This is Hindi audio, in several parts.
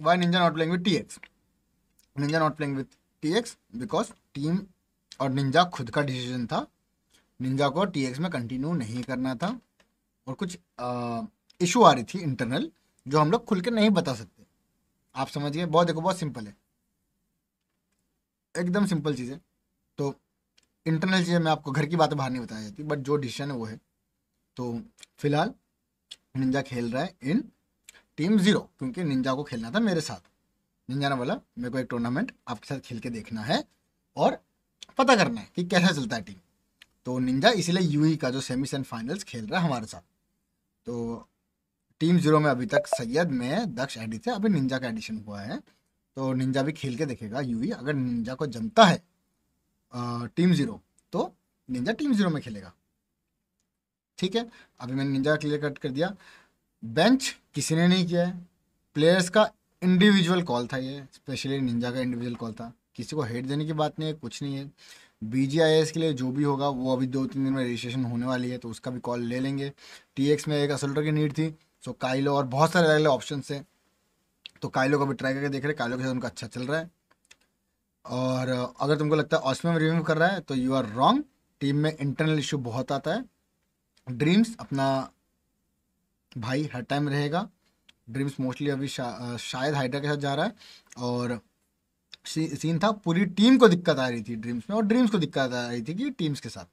why Ninja not playing with TX? Ninja not playing with TX because team और निंजा खुद का डिसीजन था निंजा को टीएक्स में कंटिन्यू नहीं करना था और कुछ इशू आ रही थी इंटरनल जो हम लोग खुल के नहीं बता सकते आप समझिए बहुत देखो बहुत सिंपल है एकदम सिंपल चीज़ें तो इंटरनल चीज़ें मैं आपको घर की बातें बाहर नहीं बताई जाती बट जो डिसीजन है वो है तो फिलहाल निंजा खेल रहा है इन टीम जीरो क्योंकि निंजा को खेलना था मेरे साथ निंजा ने बोला मेरे को एक टूर्नामेंट आपके साथ खेल के देखना है और पता करना है कि कैसा चलता है टीम तो निंजा इसीलिए यूई e का जो सेमी सेमी फाइनल्स खेल रहा है हमारे साथ तो टीम जीरो में अभी तक सैयद में दक्ष एडी थे अभी निंजा का एडिशन हुआ है तो निंजा भी खेल के देखेगा यूई e। अगर निंजा को जमता है आ, टीम जीरो तो निंजा टीम जीरो में खेलेगा ठीक है अभी मैंने निंजा क्लियर कट कर दिया बेंच किसी ने नहीं किया है प्लेयर्स का इंडिविजुअल कॉल था ये स्पेशली निंजा का इंडिविजुअल कॉल था किसी को हेट देने की बात नहीं है कुछ नहीं है बी के लिए जो भी होगा वो अभी दो तीन दिन में रजिस्ट्रेशन होने वाली है तो उसका भी कॉल ले लेंगे टी में एक असल्टर की नीड थी सो काइलो और बहुत सारे अलग ऑप्शन है तो काइलो का भी ट्राई करके देख रहे हैं काइलो के साथ उनका अच्छा चल रहा है और अगर तुमको लगता है ऑस्ट्रेलिया में रिमूव कर रहा है तो यू आर रॉन्ग टीम में इंटरनल इशू बहुत आता है ड्रीम्स अपना भाई हर टाइम रहेगा ड्रीम्स मोस्टली अभी शा, शायद हाइड्रा के साथ जा रहा है और सी, सीन था पूरी टीम को दिक्कत आ रही थी ड्रीम्स में और ड्रीम्स को दिक्कत आ रही थी कि टीम्स के साथ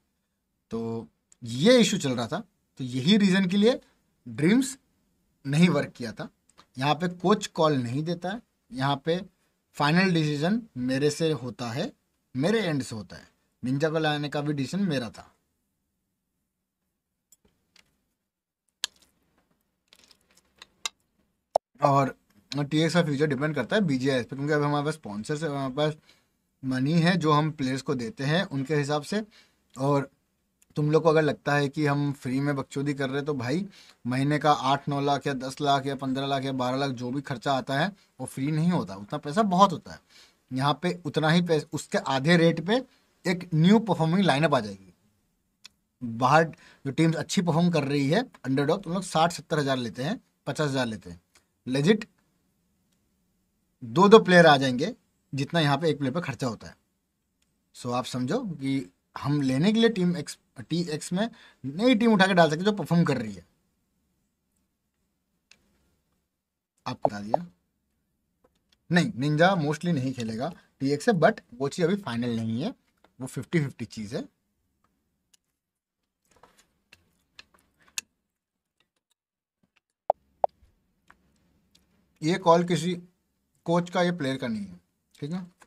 तो ये इशू चल रहा था तो यही रीज़न के लिए ड्रीम्स नहीं वर्क किया था यहाँ पे कोच कॉल नहीं देता है यहाँ पे फाइनल डिसीजन मेरे से होता है मेरे एंड से होता है निंजा को लाने का भी डिसीजन मेरा था और टी एक्स का फ्यूचर डिपेंड करता है बी जे एस पे क्योंकि अब हमारे पास स्पॉन्सर्स है हमारे पास मनी है जो हम प्लेयर्स को देते हैं उनके हिसाब से और तुम लोग को अगर लगता है कि हम फ्री में बकचोदी कर रहे हैं तो भाई महीने का आठ नौ लाख या दस लाख या पंद्रह लाख या बारह लाख जो भी खर्चा आता है वो फ्री नहीं होता उतना पैसा बहुत होता है यहाँ पे उतना ही पैसा उसके आधे रेट पे एक न्यू परफॉर्मिंग लाइनअप आ जाएगी बाहर जो टीम्स अच्छी परफॉर्म कर रही है अंडर डॉक्ट उन लोग साठ सत्तर हज़ार लेते हैं पचास हज़ार लेते हैं लेजिट दो दो प्लेयर आ जाएंगे जितना यहाँ पे एक प्लेयर पर खर्चा होता है सो आप समझो कि हम लेने के लिए टीम एक्स टी एक्स में नई टीम उठा के डाल सकते जो परफॉर्म कर रही है आप बता दिया नहीं निंजा मोस्टली नहीं खेलेगा टी एक्स है बट वो चीज़ अभी फाइनल नहीं है वो फिफ्टी फिफ्टी चीज़ है ये कॉल किसी कोच का या प्लेयर का नहीं है ठीक है